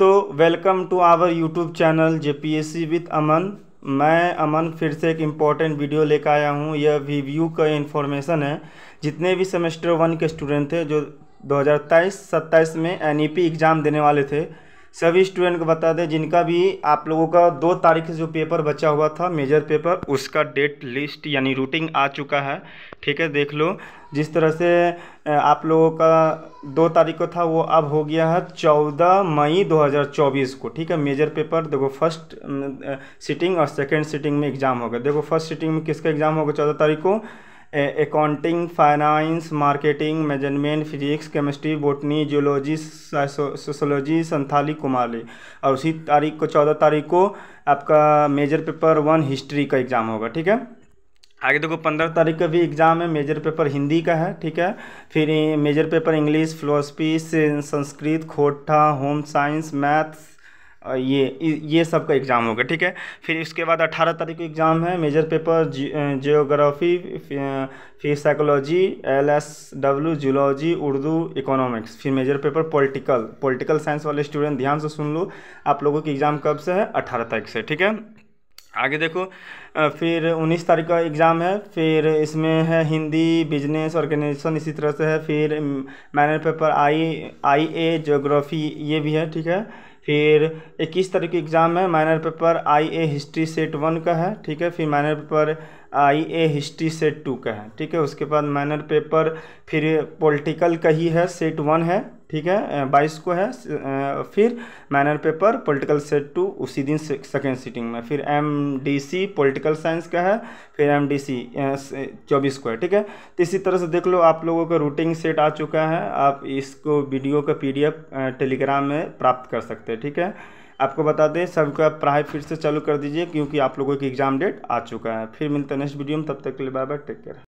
दोस्तों welcome to our YouTube channel J P S C with Aman मैं अमन फिर से एक इम्पॉर्टेंट वीडियो लेकर आया हूँ यह वीव्यू का इन्फॉर्मेशन है जितने भी सेमेस्टर वन के स्टूडेंट थे जो 2023 सत्ताईस में एन एग्ज़ाम e देने वाले थे सभी स्टूडेंट को बता दें जिनका भी आप लोगों का दो तारीख से जो पेपर बचा हुआ था मेजर पेपर उसका डेट लिस्ट यानी रूटिंग आ चुका है ठीक है देख लो जिस तरह से आप लोगों का दो तारीख को था वो अब हो गया है चौदह मई 2024 को ठीक है मेजर पेपर देखो फर्स्ट सिटिंग और सेकेंड सिटिंग में एग्ज़ाम होगा देखो फर्स्ट सिटिंग में किसका एग्ज़ाम होगा चौदह तारीख को accounting finance marketing management physics chemistry botany geology sociology Santhali Kurmali और उसी तारीख को चौदह तारीख को आपका मेजर पेपर वन हिस्ट्री का एग्ज़ाम होगा ठीक है आगे देखो पंद्रह तारीख का भी एग्ज़ाम है मेजर पेपर हिंदी का है ठीक है फिर major paper English philosophy Sanskrit Khortha home science maths ये ये सब का एग्ज़ाम होगा ठीक है फिर इसके बाद अट्ठारह तारीख को एग्ज़ाम है मेजर पेपर जियोग्राफी फिर psychology L S W zoology Urdu economics फिर major paper political political science वाले स्टूडेंट ध्यान से सुन लो आप लोगों की एग्ज़ाम कब से है अट्ठारह तारीख से ठीक है आगे देखो फिर 19 तारीख का एग्ज़ाम है फिर इसमें है हिंदी बिजनेस ऑर्गेनाइजेशन इसी तरह से है फिर minor paper I I A geography ये भी है ठीक है फिर इक्कीस तारीख की एग्ज़ाम है minor paper I A history set one का है ठीक है फिर minor paper I A history set two का है ठीक है उसके बाद माइनर पेपर फिर पॉलिटिकल का ही है सेट वन है ठीक है बाईस को है फिर minor paper political set two उसी दिन सेकेंड सीटिंग में फिर M D C political science का है फिर एम डी सी चौबीस को है ठीक है तो इसी तरह से देख लो आप लोगों का रूटिंग सेट आ चुका है आप इसको वीडियो का पीडीएफ टेलीग्राम में प्राप्त कर सकते हैं ठीक है आपको बता दें सभी को पढ़ाई फिर से चालू कर दीजिए क्योंकि आप लोगों की एग्ज़ाम डेट आ चुका है फिर मिलते हैं नेक्स्ट वीडियो में तब तक के लिए बाय बाय टेक केयर